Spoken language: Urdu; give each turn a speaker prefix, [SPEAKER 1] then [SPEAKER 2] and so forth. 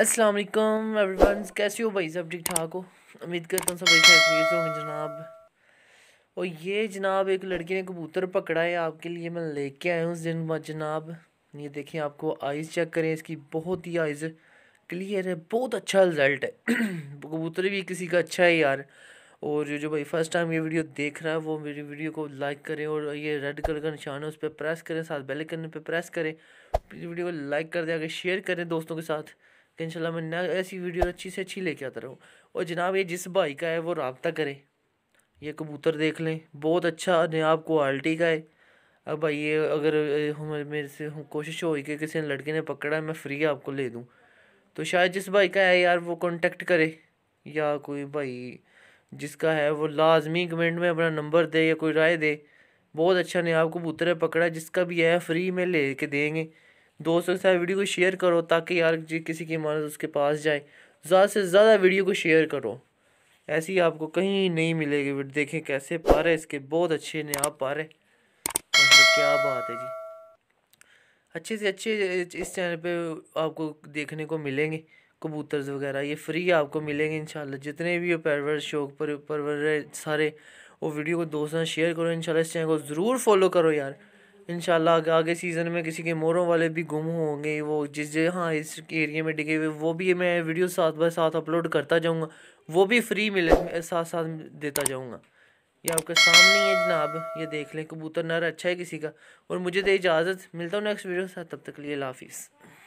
[SPEAKER 1] السلام علیکم ایوری ون کیسے ہو بھائی سب ٹھیک ٹھاک ہو امید کرتا ہوں سب خیریت ہوں گے جناب اور یہ جناب ایک لڑکی نے کبوتر پکڑا ہے آپ کے لیے میں لے کے آیا ہوں اس دن بعد جناب یہ دیکھیں آپ کو آئز چیک کریں اس کی بہت ہی آئز کلیئر ہے بہت اچھا رزلٹ ہے کبوتر بھی کسی کا اچھا ہے یار اور جو جو بھائی فرسٹ ٹائم یہ ویڈیو دیکھ رہا ہے وہ میری ویڈیو کو لائک کریں اور یہ ریڈ کلر کا نشان ہے اس پہ پریس کریں ساتھ بیل کرنے پہ پریس کریں ویڈیو کو لائک کر دیں آگے شیئر کریں دوستوں کے ساتھ کہ انشاءاللہ میں نہ ایسی ویڈیو اچھی سے اچھی لے کے آتا رہوں اور جناب یہ جس بھائی کا ہے وہ رابطہ کرے یہ کبوتر دیکھ لیں بہت اچھا نیاب کوالٹی کا ہے اب بھائی یہ اگر میرے سے کوشش ہوئی کہ کسی لڑکے نے پکڑا ہے میں فری آپ کو لے دوں تو شاید جس بھائی کا ہے یار وہ کانٹیکٹ کرے یا کوئی بھائی جس کا ہے وہ لازمی کمنٹ میں اپنا نمبر دے یا کوئی رائے دے بہت اچھا نیاب کبوتر ہے پکڑا جس کا بھی ہے فری میں لے کے دیں گے دوستوں کے ساتھ ویڈیو کو شیئر کرو تاکہ یار جی کسی کی امانت اس کے پاس جائے زیادہ سے زیادہ ویڈیو کو شیئر کرو ایسی آپ کو کہیں نہیں ملے گی دیکھیں کیسے پا رہے اس کے بہت اچھے نے آپ پا رہے
[SPEAKER 2] کیا بات ہے جی
[SPEAKER 1] اچھے سے اچھے اس چینل پہ آپ کو دیکھنے کو ملیں گے کبوترز وغیرہ یہ فری آپ کو ملیں گے انشاءاللہ جتنے بھی پرور شوق پرور سارے وہ ویڈیو کو دوستوں شیئر کرو انشاءاللہ اس چینل کو ضرور فالو کرو یار انشاءاللہ آگے آگے سیزن میں کسی کے موروں والے بھی گم ہوں گے وہ جس جہاں اس ایریے میں ڈگے ہوئے وہ بھی میں ویڈیو ساتھ بہ ساتھ اپلوڈ کرتا جاؤں گا وہ بھی فری ملے ساتھ ساتھ دیتا جاؤں گا یہ آپ کا سامنے جناب یہ دیکھ لیں کبوتر نر اچھا ہے کسی کا اور مجھے دے اجازت ملتا ہوں نیکسٹ ویڈیو ساتھ تب تک لیے اللہ حافظ